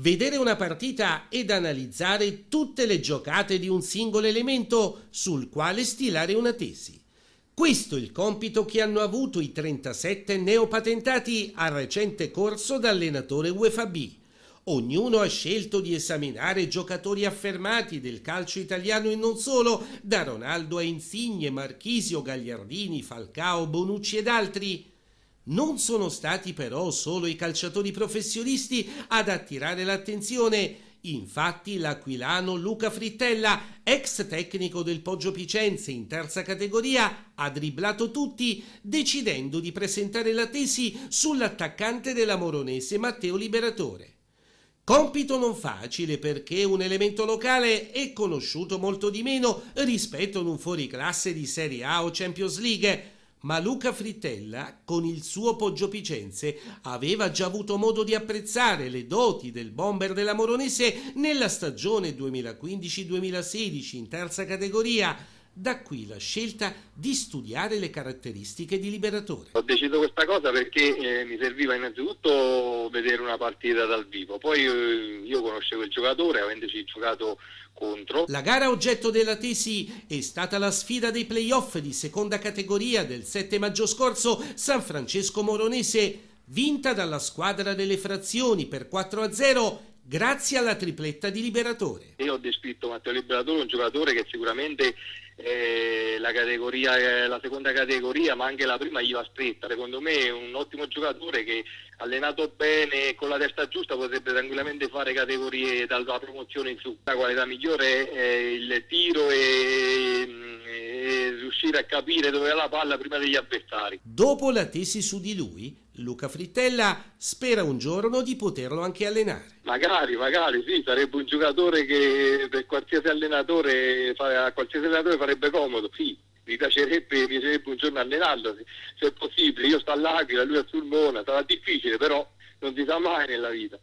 Vedere una partita ed analizzare tutte le giocate di un singolo elemento sul quale stilare una tesi. Questo è il compito che hanno avuto i 37 neopatentati al recente corso da allenatore UEFA Ognuno ha scelto di esaminare giocatori affermati del calcio italiano e non solo, da Ronaldo a Insigne, Marchisio, Gagliardini, Falcao, Bonucci ed altri, non sono stati però solo i calciatori professionisti ad attirare l'attenzione. Infatti l'aquilano Luca Frittella, ex tecnico del Poggio Picenze in terza categoria, ha dribblato tutti, decidendo di presentare la tesi sull'attaccante della Moronese Matteo Liberatore. Compito non facile perché un elemento locale è conosciuto molto di meno rispetto ad un fuoriclasse di Serie A o Champions League, ma Luca Frittella, con il suo Poggio Picenze, aveva già avuto modo di apprezzare le doti del bomber della Moronese nella stagione 2015-2016 in terza categoria. Da qui la scelta di studiare le caratteristiche di Liberatore. Ho deciso questa cosa perché eh, mi serviva innanzitutto vedere una partita dal vivo, poi eh, io conosce quel giocatore avendoci giocato contro. La gara oggetto della tesi è stata la sfida dei playoff di seconda categoria del 7 maggio scorso San Francesco Moronese vinta dalla squadra delle frazioni per 4 0 grazie alla tripletta di Liberatore. Io ho descritto Matteo Liberatore un giocatore che sicuramente eh, la, categoria, eh, la seconda categoria ma anche la prima gli va stretta. Secondo me è un ottimo giocatore che allenato bene con la testa giusta potrebbe tranquillamente fare categorie dalla promozione in su. La qualità migliore è il tiro e riuscire a capire dove è la palla prima degli avversari. Dopo la tesi su di lui, Luca Frittella spera un giorno di poterlo anche allenare. Magari, magari sì, sarebbe un giocatore che per qualsiasi allenatore, a qualsiasi allenatore farebbe comodo, sì. Mi piacerebbe, mi piacerebbe un giorno allenarlo, se, se è possibile. Io sto all'Aquila, lui a Sulmona, sarà difficile, però non si sa mai nella vita.